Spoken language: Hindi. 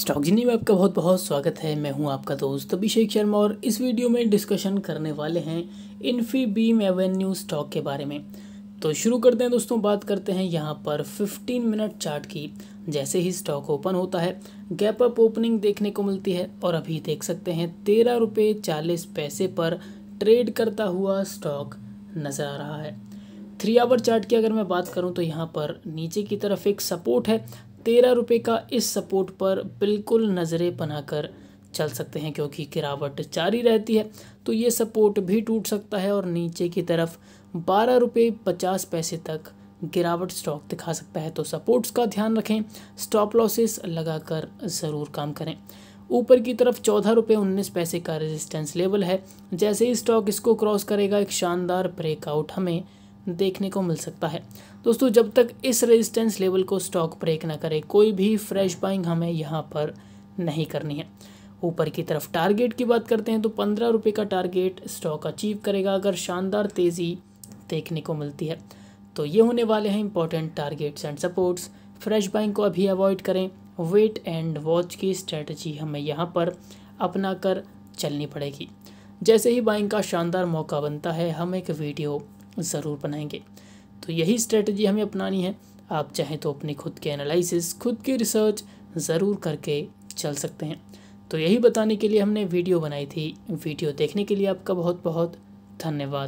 स्टॉक जिनी में आपका बहुत बहुत स्वागत है मैं हूं आपका दोस्त अभिषेक शर्मा और इस वीडियो में डिस्कशन करने वाले हैं इन्फी बीम एवेन्यू स्टॉक के बारे में तो शुरू करते हैं दोस्तों बात करते हैं यहाँ पर 15 मिनट चार्ट की जैसे ही स्टॉक ओपन होता है गैप अप ओपनिंग देखने को मिलती है और अभी देख सकते हैं तेरह रुपये चालीस पैसे पर ट्रेड करता हुआ स्टॉक नज़र आ रहा है थ्री आवर चार्ट की अगर मैं बात करूं तो यहाँ पर नीचे की तरफ एक सपोर्ट है तेरह रुपये का इस सपोर्ट पर बिल्कुल नज़रें बनाकर चल सकते हैं क्योंकि गिरावट जारी रहती है तो ये सपोर्ट भी टूट सकता है और नीचे की तरफ बारह रुपये पचास पैसे तक गिरावट स्टॉक दिखा सकता है तो सपोर्ट्स का ध्यान रखें स्टॉप लॉसेस लगाकर ज़रूर काम करें ऊपर की तरफ चौदह रुपये उन्नीस पैसे का रेजिस्टेंस लेवल है जैसे ही स्टॉक इसको क्रॉस करेगा एक शानदार ब्रेकआउट हमें देखने को मिल सकता है दोस्तों जब तक इस रेजिस्टेंस लेवल को स्टॉक ब्रेक ना करे कोई भी फ्रेश बाइंग हमें यहाँ पर नहीं करनी है ऊपर की तरफ टारगेट की बात करते हैं तो पंद्रह रुपये का टारगेट स्टॉक अचीव करेगा अगर शानदार तेज़ी देखने को मिलती है तो ये होने वाले हैं important targets and supports fresh buying को अभी अवॉइड करें वेट एंड वॉच की स्ट्रेटजी हमें यहाँ पर अपना कर चलनी पड़ेगी जैसे ही बाइंग का शानदार मौका बनता है हम एक वीडियो ज़रूर बनाएंगे तो यही स्ट्रेटजी हमें अपनानी है आप चाहें तो अपने खुद के एनालिसिस खुद की रिसर्च ज़रूर करके चल सकते हैं तो यही बताने के लिए हमने वीडियो बनाई थी वीडियो देखने के लिए आपका बहुत बहुत धन्यवाद